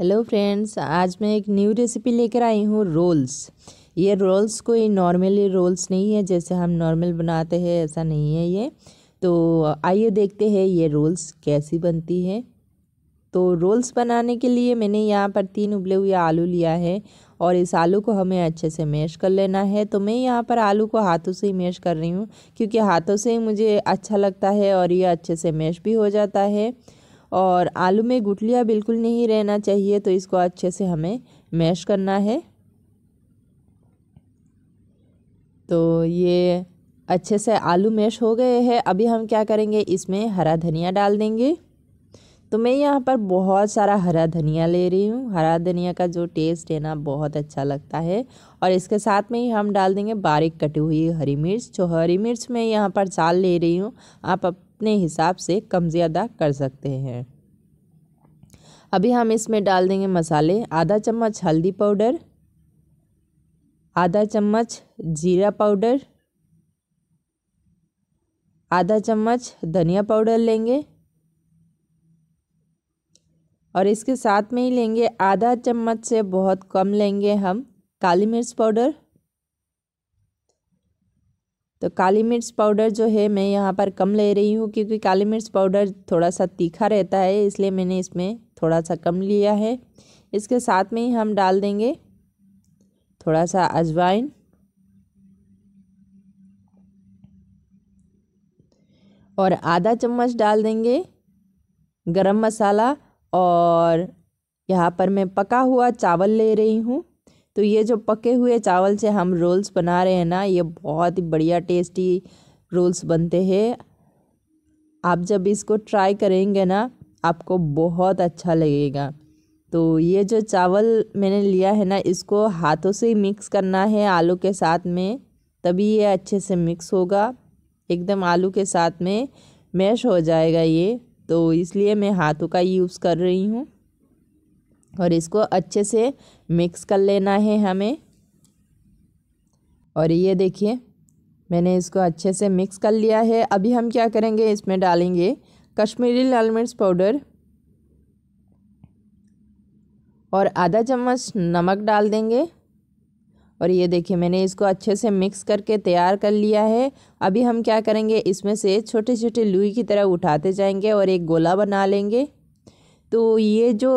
hello friends आज मैं एक न्यू रेसिपी लेकर आई हूँ रोल्स ये रोल्स कोई नॉर्मली रोल्स नहीं है जैसे हम नॉर्मल बनाते हैं ऐसा नहीं है ये तो आइए देखते हैं ये रोल्स कैसी बनती है तो रोल्स बनाने के लिए मैंने यहाँ पर तीन उबले हुए आलू लिया है और इस आलू को हमें अच्छे से मैश कर लेना है तो मैं यहाँ पर आलू को हाथों से ही मैश कर रही हूँ क्योंकि हाथों से ही मुझे अच्छा लगता है और ये अच्छे से मैश भी हो जाता है और आलू में गुटलिया बिल्कुल नहीं रहना चाहिए तो इसको अच्छे से हमें मैश करना है तो ये अच्छे से आलू मैश हो गए हैं अभी हम क्या करेंगे इसमें हरा धनिया डाल देंगे तो मैं यहाँ पर बहुत सारा हरा धनिया ले रही हूँ हरा धनिया का जो टेस्ट है ना बहुत अच्छा लगता है और इसके साथ में ही हम डाल देंगे बारीक कटी हुई हरी मिर्च जो हरी मिर्च मैं यहाँ पर चाल ले रही हूँ आप अपने हिसाब से कम ज़्यादा कर सकते हैं अभी हम इसमें डाल देंगे मसाले आधा चम्मच हल्दी पाउडर आधा चम्मच जीरा पाउडर आधा चम्मच धनिया पाउडर लेंगे और इसके साथ में ही लेंगे आधा चम्मच से बहुत कम लेंगे हम काली मिर्च पाउडर तो काली मिर्च पाउडर जो है मैं यहाँ पर कम ले रही हूँ क्योंकि काली मिर्च पाउडर थोड़ा सा तीखा रहता है इसलिए मैंने इसमें थोड़ा सा कम लिया है इसके साथ में ही हम डाल देंगे थोड़ा सा अजवाइन और आधा चम्मच डाल देंगे गरम मसाला और यहाँ पर मैं पका हुआ चावल ले रही हूँ तो ये जो पके हुए चावल से हम रोल्स बना रहे हैं ना ये बहुत ही बढ़िया टेस्टी रोल्स बनते हैं आप जब इसको ट्राई करेंगे ना आपको बहुत अच्छा लगेगा तो ये जो चावल मैंने लिया है ना इसको हाथों से ही मिक्स करना है आलू के साथ में तभी ये अच्छे से मिक्स होगा एकदम आलू के साथ में मैश हो जाएगा ये तो इसलिए मैं हाथों का यूज़ कर रही हूँ और इसको अच्छे से मिक्स कर लेना है हमें और ये देखिए मैंने इसको अच्छे से मिक्स कर लिया है अभी हम क्या करेंगे इसमें डालेंगे कश्मीरी लाल मिर्च पाउडर और आधा चम्मच नमक डाल देंगे और ये देखिए मैंने इसको अच्छे से मिक्स करके तैयार कर लिया है अभी हम क्या करेंगे इसमें से छोटे छोटे लुई की तरह उठाते जाएंगे और एक गोला बना लेंगे तो ये जो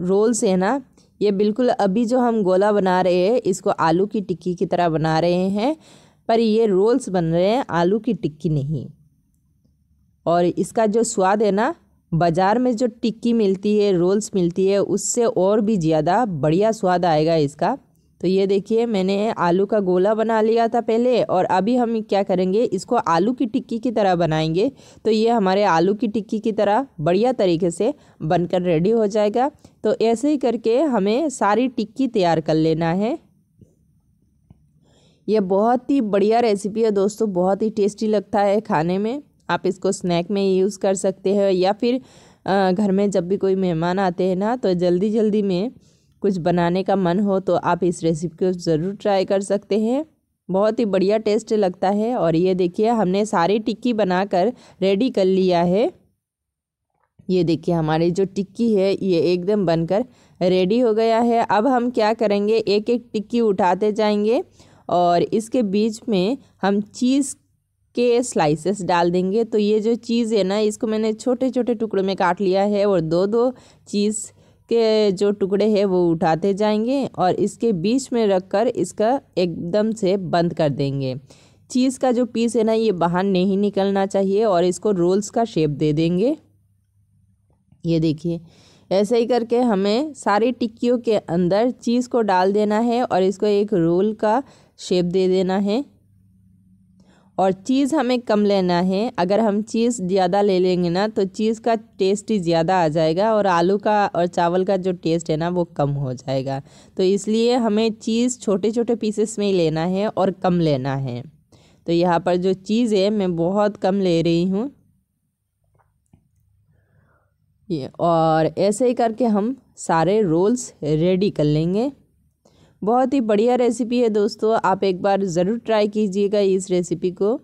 रोल्स है ना ये बिल्कुल अभी जो हम गोला बना रहे हैं इसको आलू की टिक्की की तरह बना रहे हैं पर ये रोल्स बन रहे हैं आलू की टिक्की नहीं और इसका जो स्वाद है ना बाज़ार में जो टिक्की मिलती है रोल्स मिलती है उससे और भी ज़्यादा बढ़िया स्वाद आएगा इसका तो ये देखिए मैंने आलू का गोला बना लिया था पहले और अभी हम क्या करेंगे इसको आलू की टिक्की की तरह बनाएंगे तो ये हमारे आलू की टिक्की की तरह बढ़िया तरीके से बनकर रेडी हो जाएगा तो ऐसे ही करके हमें सारी टिक्की तैयार कर लेना है ये बहुत ही बढ़िया रेसिपी है दोस्तों बहुत ही टेस्टी लगता है खाने में आप इसको स्नैक में यूज़ कर सकते हैं या फिर घर में जब भी कोई मेहमान आते हैं ना तो जल्दी जल्दी में कुछ बनाने का मन हो तो आप इस रेसिपी को ज़रूर ट्राई कर सकते हैं बहुत ही बढ़िया टेस्ट लगता है और ये देखिए हमने सारी टिक्की बनाकर रेडी कर लिया है ये देखिए हमारी जो टिक्की है ये एकदम बनकर रेडी हो गया है अब हम क्या करेंगे एक एक टिक्की उठाते जाएंगे और इसके बीच में हम चीज़ के स्लाइसेस डाल देंगे तो ये जो चीज़ है ना इसको मैंने छोटे छोटे टुकड़ों में काट लिया है और दो दो चीज़ इसके जो टुकड़े हैं वो उठाते जाएंगे और इसके बीच में रख कर इसका एकदम से बंद कर देंगे चीज़ का जो पीस है ना ये बाहर नहीं निकलना चाहिए और इसको रोल्स का शेप दे देंगे ये देखिए ऐसे ही करके हमें सारी टिक्कियों के अंदर चीज़ को डाल देना है और इसको एक रोल का शेप दे देना है और चीज़ हमें कम लेना है अगर हम चीज़ ज़्यादा ले लेंगे ना तो चीज़ का टेस्ट ही ज़्यादा आ जाएगा और आलू का और चावल का जो टेस्ट है ना वो कम हो जाएगा तो इसलिए हमें चीज़ छोटे छोटे पीसेस में ही लेना है और कम लेना है तो यहाँ पर जो चीज़ है मैं बहुत कम ले रही हूँ और ऐसे ही करके हम सारे रोल्स रेडी कर लेंगे बहुत ही बढ़िया रेसिपी है दोस्तों आप एक बार ज़रूर ट्राई कीजिएगा इस रेसिपी को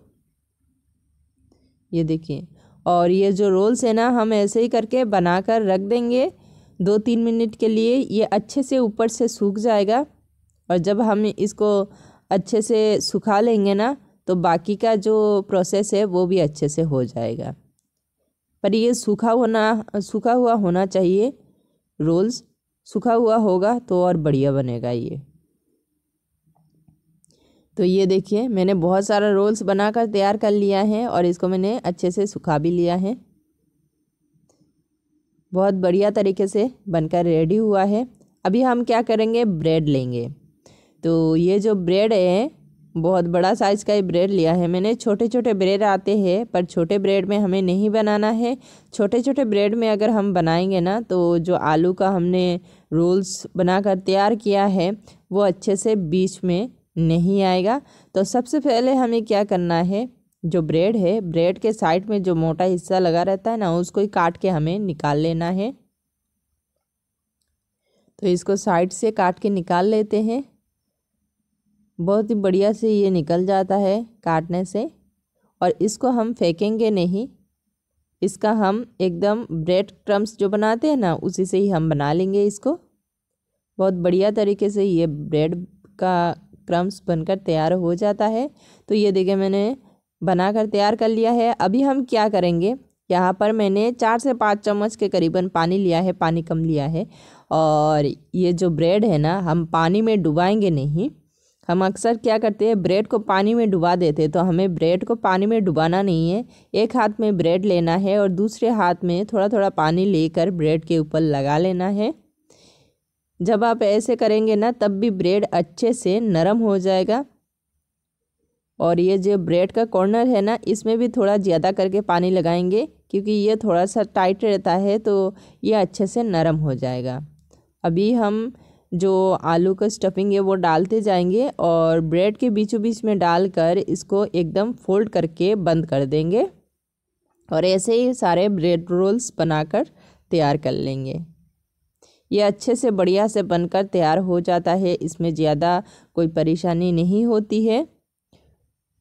ये देखिए और ये जो रोल्स है ना हम ऐसे ही करके बना कर रख देंगे दो तीन मिनट के लिए ये अच्छे से ऊपर से सूख जाएगा और जब हम इसको अच्छे से सुखा लेंगे ना तो बाकी का जो प्रोसेस है वो भी अच्छे से हो जाएगा पर ये सूखा होना सूखा हुआ होना चाहिए रोल्स सूखा हुआ होगा तो और बढ़िया बनेगा ये तो ये देखिए मैंने बहुत सारा रोल्स बनाकर तैयार कर लिया है और इसको मैंने अच्छे से सुखा भी लिया है बहुत बढ़िया तरीके से बनकर रेडी हुआ है अभी हम क्या करेंगे ब्रेड लेंगे तो ये जो ब्रेड है बहुत बड़ा साइज़ का ये ब्रेड लिया है मैंने छोटे छोटे ब्रेड आते हैं पर छोटे ब्रेड में हमें नहीं बनाना है छोटे छोटे ब्रेड में अगर हम बनाएंगे ना तो जो आलू का हमने रोल्स बनाकर तैयार किया है वो अच्छे से बीच में नहीं आएगा तो सबसे पहले हमें क्या करना है जो ब्रेड है ब्रेड के साइड में जो मोटा हिस्सा लगा रहता है ना उसको ही काट के हमें निकाल लेना है तो इसको साइड से काट के निकाल लेते हैं बहुत ही बढ़िया से ये निकल जाता है काटने से और इसको हम फेंकेंगे नहीं इसका हम एकदम ब्रेड क्रम्स जो बनाते हैं ना उसी से ही हम बना लेंगे इसको बहुत बढ़िया तरीके से ये ब्रेड का क्रम्स बनकर तैयार हो जाता है तो ये देखिए मैंने बनाकर तैयार कर लिया है अभी हम क्या करेंगे यहाँ पर मैंने चार से पाँच चम्मच के करीबन पानी लिया है पानी कम लिया है और ये जो ब्रेड है ना हम पानी में डुबाएंगे नहीं हम अक्सर क्या करते हैं ब्रेड को पानी में डुबा देते तो हमें ब्रेड को पानी में डुबाना नहीं है एक हाथ में ब्रेड लेना है और दूसरे हाथ में थोड़ा थोड़ा पानी लेकर ब्रेड के ऊपर लगा लेना है जब आप ऐसे करेंगे ना तब भी ब्रेड अच्छे से नरम हो जाएगा और ये जो ब्रेड का कॉर्नर है ना इसमें भी थोड़ा ज़्यादा करके पानी लगाएंगे क्योंकि ये थोड़ा सा टाइट रहता है तो ये अच्छे से नरम हो जाएगा अभी हम जो आलू का स्टफिंग है वो डालते जाएंगे और ब्रेड के बीचों बीच में डालकर इसको एकदम फोल्ड करके बंद कर देंगे और ऐसे ही सारे ब्रेड रोल्स बनाकर तैयार कर लेंगे ये अच्छे से बढ़िया से बनकर तैयार हो जाता है इसमें ज़्यादा कोई परेशानी नहीं होती है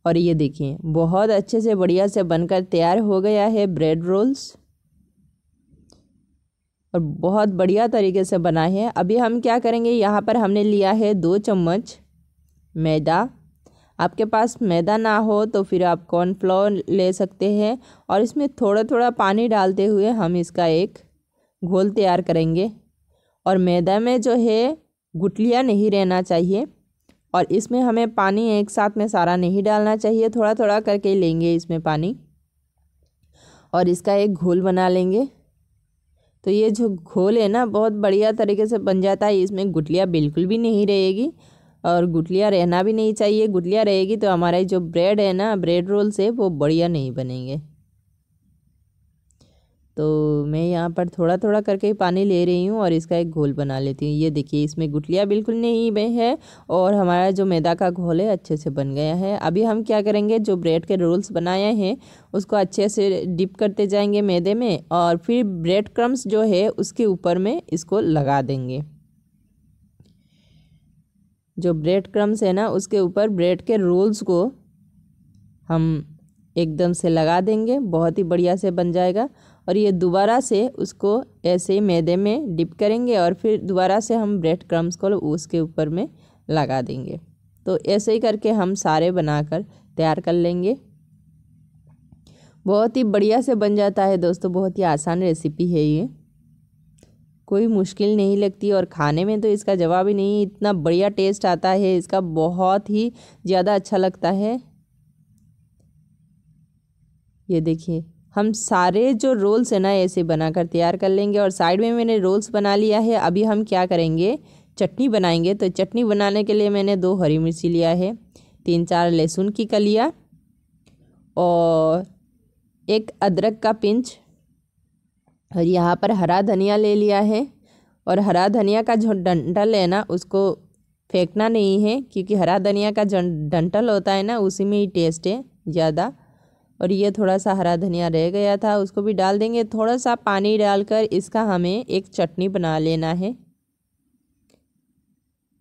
और ये देखिए बहुत अच्छे से बढ़िया से बनकर तैयार हो गया है ब्रेड रोल्स और बहुत बढ़िया तरीके से बना है अभी हम क्या करेंगे यहाँ पर हमने लिया है दो चम्मच मैदा आपके पास मैदा ना हो तो फिर आप कॉर्नफ्लोर ले सकते हैं और इसमें थोड़ा थोड़ा पानी डालते हुए हम इसका एक घोल तैयार करेंगे और मैदा में जो है गुटलियाँ नहीं रहना चाहिए और इसमें हमें पानी एक साथ में सारा नहीं डालना चाहिए थोड़ा थोड़ा करके लेंगे इसमें पानी और इसका एक घोल बना लेंगे तो ये जो घोल है ना बहुत बढ़िया तरीके से बन जाता है इसमें गुटलियाँ बिल्कुल भी नहीं रहेगी और गुटलियाँ रहना भी नहीं चाहिए गुटलियाँ रहेगी तो हमारा जो ब्रेड है ना ब्रेड रोल्स है वो बढ़िया नहीं बनेंगे तो मैं यहाँ पर थोड़ा थोड़ा करके पानी ले रही हूँ और इसका एक घोल बना लेती हूँ ये देखिए इसमें गुटलियाँ बिल्कुल नहीं बे है और हमारा जो मैदा का घोल है अच्छे से बन गया है अभी हम क्या करेंगे जो ब्रेड के रोल्स बनाए हैं उसको अच्छे से डिप करते जाएंगे मैदे में और फिर ब्रेड क्रम्स जो है उसके ऊपर में इसको लगा देंगे जो ब्रेड क्रम्स है ना उसके ऊपर ब्रेड के रोल्स को हम एकदम से लगा देंगे बहुत ही बढ़िया से बन जाएगा और ये दोबारा से उसको ऐसे ही मैदे में डिप करेंगे और फिर दोबारा से हम ब्रेड क्रम्स को उसके ऊपर में लगा देंगे तो ऐसे ही करके हम सारे बनाकर तैयार कर लेंगे बहुत ही बढ़िया से बन जाता है दोस्तों बहुत ही आसान रेसिपी है ये कोई मुश्किल नहीं लगती और खाने में तो इसका जवाब ही नहीं इतना बढ़िया टेस्ट आता है इसका बहुत ही ज़्यादा अच्छा लगता है ये देखिए हम सारे जो रोल्स हैं ना ऐसे बनाकर तैयार कर लेंगे और साइड में मैंने रोल्स बना लिया है अभी हम क्या करेंगे चटनी बनाएंगे तो चटनी बनाने के लिए मैंने दो हरी मिर्ची लिया है तीन चार लहसुन की कलिया और एक अदरक का पिंच और यहाँ पर हरा धनिया ले लिया है और हरा धनिया का जो डंटल है ना उसको फेंकना नहीं है क्योंकि हरा धनिया का जो डंटल होता है ना उसी में ही टेस्ट है ज़्यादा और ये थोड़ा सा हरा धनिया रह गया था उसको भी डाल देंगे थोड़ा सा पानी डालकर इसका हमें एक चटनी बना लेना है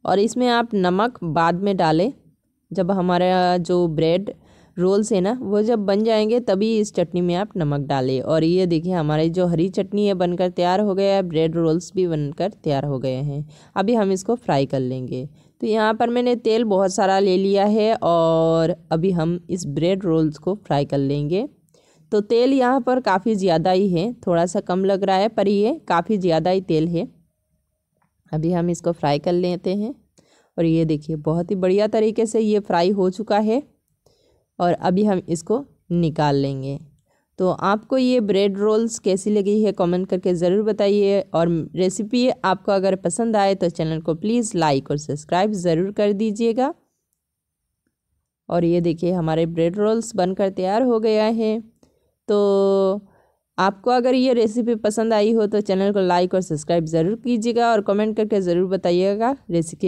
और इसमें आप नमक बाद में डालें जब हमारा जो ब्रेड रोल्स है ना वो जब बन जाएंगे तभी इस चटनी में आप नमक डालें और ये देखिए हमारी जो हरी चटनी है बनकर तैयार हो गया है ब्रेड रोल्स भी बनकर तैयार हो गए हैं अभी हम इसको फ्राई कर लेंगे तो यहाँ पर मैंने तेल बहुत सारा ले लिया है और अभी हम इस ब्रेड रोल्स को फ्राई कर लेंगे तो तेल यहाँ पर काफ़ी ज़्यादा ही है थोड़ा सा कम लग रहा है पर ये काफ़ी ज़्यादा ही तेल है अभी हम इसको फ्राई कर लेते हैं और ये देखिए बहुत ही बढ़िया तरीके से ये फ्राई हो चुका है और अभी हम इसको निकाल लेंगे तो आपको ये ब्रेड रोल्स कैसी लगी है कमेंट करके ज़रूर बताइए और रेसिपी आपको अगर पसंद आए तो चैनल को प्लीज़ लाइक और सब्सक्राइब ज़रूर कर दीजिएगा और ये देखिए हमारे ब्रेड रोल्स बनकर तैयार हो गया है तो आपको अगर ये रेसिपी पसंद आई हो तो चैनल को लाइक और सब्सक्राइब ज़रूर कीजिएगा और कमेंट करके ज़रूर बताइएगा रेसिपी